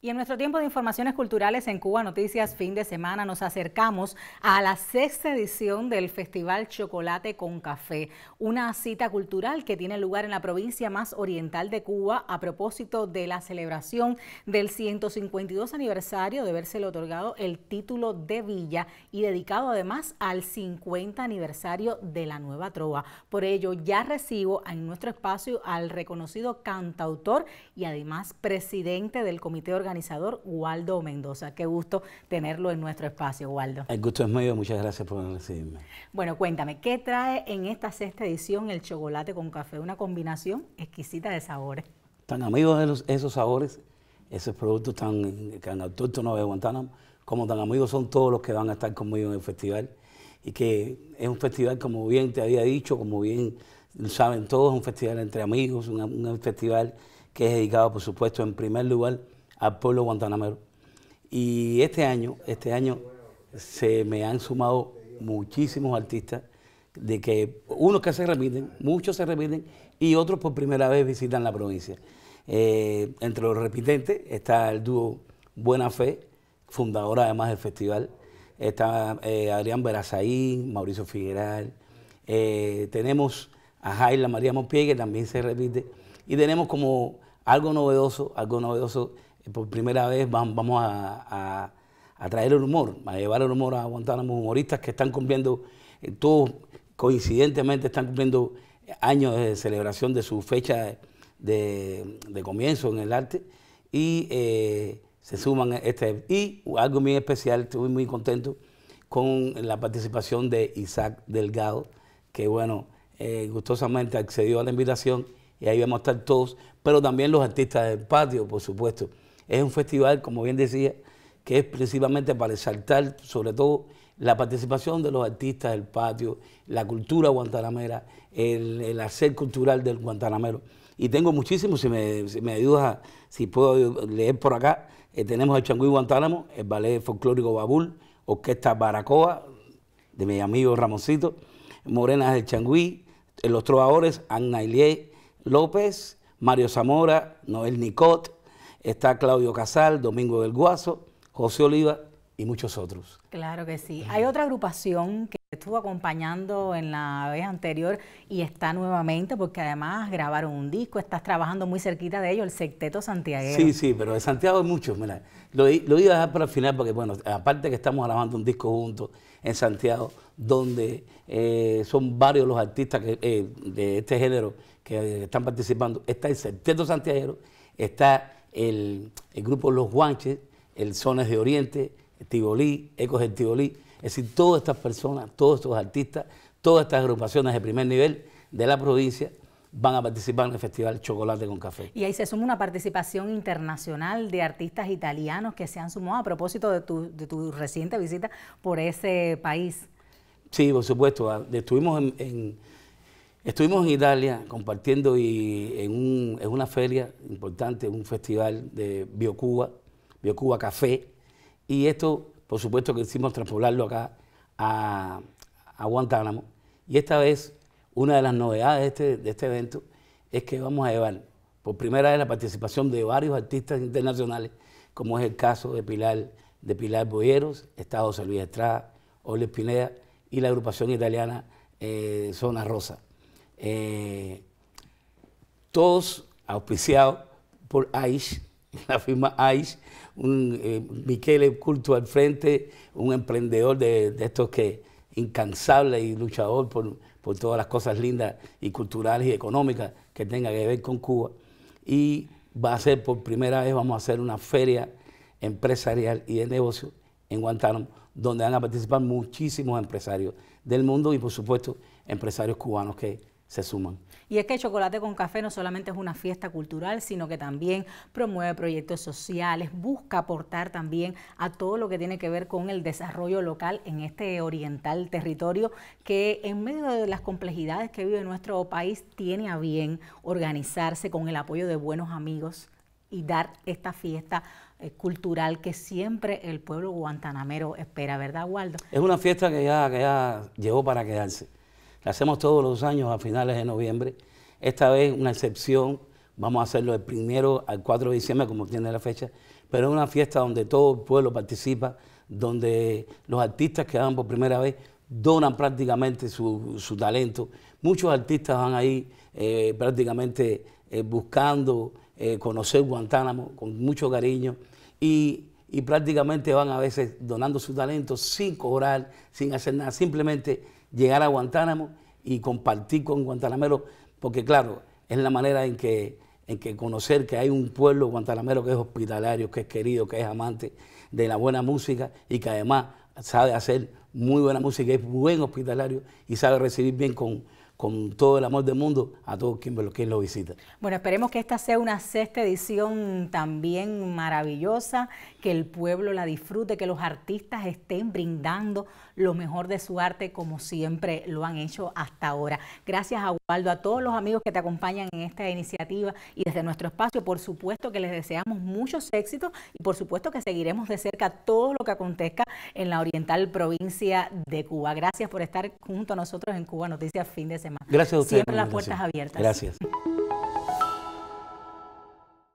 Y en nuestro tiempo de informaciones culturales en Cuba Noticias fin de semana nos acercamos a la sexta edición del Festival Chocolate con Café, una cita cultural que tiene lugar en la provincia más oriental de Cuba a propósito de la celebración del 152 aniversario de haberse otorgado el título de villa y dedicado además al 50 aniversario de la Nueva Trova. Por ello ya recibo en nuestro espacio al reconocido cantautor y además presidente del comité organizador organizador Waldo Mendoza. Qué gusto tenerlo en nuestro espacio, Waldo. El gusto es mío, muchas gracias por recibirme. Bueno, cuéntame, ¿qué trae en esta sexta edición el chocolate con café? Una combinación exquisita de sabores. Tan amigos esos sabores, esos productos tan, tan autóctonos de Guantánamo, como tan amigos son todos los que van a estar conmigo en el festival. Y que es un festival, como bien te había dicho, como bien saben todos, un festival entre amigos, un festival que es dedicado, por supuesto, en primer lugar al pueblo guantanamero. Y este año, este año se me han sumado muchísimos artistas de que unos que se repiten, muchos se repiten y otros por primera vez visitan la provincia. Eh, entre los repitentes está el dúo Buena Fe, fundadora además del festival, está eh, Adrián Berazaín, Mauricio Figueral, eh, tenemos a Jaila María Monpie también se repite y tenemos como algo novedoso, algo novedoso por primera vez vamos a, a, traer el humor, a llevar el humor a Guantánamo, humoristas que están cumpliendo, eh, todos coincidentemente están cumpliendo años de celebración de su fecha de, comienzo en el arte y eh, se suman este. Y algo muy especial, estoy muy contento con la participación de Isaac Delgado, que bueno, eh, gustosamente accedió a la invitación y ahí vamos a estar todos, pero también los artistas del patio, por supuesto. Es un festival, como bien decía, que es principalmente para exaltar sobre todo la participación de los artistas del patio, la cultura guantanamera, el, hacer cultural del guantanamero. Y tengo muchísimo, si me, ayudas, si puedo leer por acá, eh, tenemos el Changüí Guantánamo, el Ballet Folclórico Babul, Orquesta Baracoa, de mi amigo Ramoncito, Morenas del Changuí, eh, los trovadores Anna Ilié López, Mario Zamora, Noel Nicot, está Claudio Casal, Domingo del Guaso, José Oliva y muchos otros. Claro que sí. Hay otra agrupación que estuvo acompañando en la vez anterior y está nuevamente porque además grabaron un disco, estás trabajando muy cerquita de ellos, el Secteto Santiago. Sí, sí, pero de Santiago hay muchos, mira, lo, iba a dejar para el final porque, bueno, aparte que estamos grabando un disco juntos en Santiago, donde eh, son varios los artistas eh, de este género que eh, están participando, está el Secteto Santiago, está el, grupo Los Guanches, el Zones de Oriente, Tibolí, Ecos del Tibolí, es decir, todas estas personas, todos estos artistas, todas estas agrupaciones de primer nivel de la provincia van a participar en el Festival Chocolate con Café. Y ahí se suma una participación internacional de artistas italianos que se han sumado a propósito de tu, de tu reciente visita por ese país. Sí, por supuesto. Ah, estuvimos en Estuvimos en Italia compartiendo y en, una feria importante, un festival de BioCuba, BioCuba Café, y esto, por supuesto, que hicimos transpolarlo acá a, Guantánamo. Y esta vez, una de las novedades este, de este, evento es que vamos a llevar por primera vez la participación de varios artistas internacionales, como es el caso de Pilar, de Pilar Boyeros, Estado José Luis Estrada, Ole Pineda y la agrupación italiana eh, Zona Rosa. Eh, todos auspiciados por AIS, la firma AIS, un eh, Michele Culto al frente, un emprendedor de, de, estos que incansable y luchador por, todas las cosas lindas y culturales y económicas que tenga que ver con Cuba. Y va a ser por primera vez, vamos a hacer una feria empresarial y de negocio en Guantánamo, donde van a participar muchísimos empresarios del mundo y por supuesto empresarios cubanos que se suman. Y es que Chocolate con Café no solamente es una fiesta cultural, sino que también promueve proyectos sociales, busca aportar también a todo lo que tiene que ver con el desarrollo local en este oriental territorio que en medio de las complejidades que vive nuestro país tiene a bien organizarse con el apoyo de buenos amigos y dar esta fiesta eh, cultural que siempre el pueblo guantanamero espera, ¿verdad, Waldo? Es una fiesta que ya, que ya llegó para quedarse hacemos todos los años a finales de noviembre. Esta vez una excepción, vamos a hacerlo el primero al 4 de diciembre, como tiene la fecha, pero es una fiesta donde todo el pueblo participa, donde los artistas que van por primera vez donan prácticamente su, talento. Muchos artistas van ahí eh, prácticamente eh, buscando eh, conocer Guantánamo con mucho cariño y, y prácticamente van a veces donando su talento sin cobrar, sin hacer nada, simplemente llegar a Guantánamo y compartir con Guantanamero, porque claro, es la manera en que, en que conocer que hay un pueblo guantanamero que es hospitalario, que es querido, que es amante de la buena música y que además sabe hacer muy buena música, es buen hospitalario y sabe recibir bien con, con todo el amor del mundo a todo quien, lo visita. Bueno, esperemos que esta sea una sexta edición también maravillosa, que el pueblo la disfrute, que los artistas estén brindando lo mejor de su arte como siempre lo han hecho hasta ahora. Gracias a a todos los amigos que te acompañan en esta iniciativa y desde nuestro espacio, por supuesto que les deseamos muchos éxitos y por supuesto que seguiremos de cerca todo lo que acontezca en la oriental provincia de Cuba. Gracias por estar junto a nosotros en Cuba Noticias Fin de Semana. Gracias a Siempre las puertas abiertas. Gracias.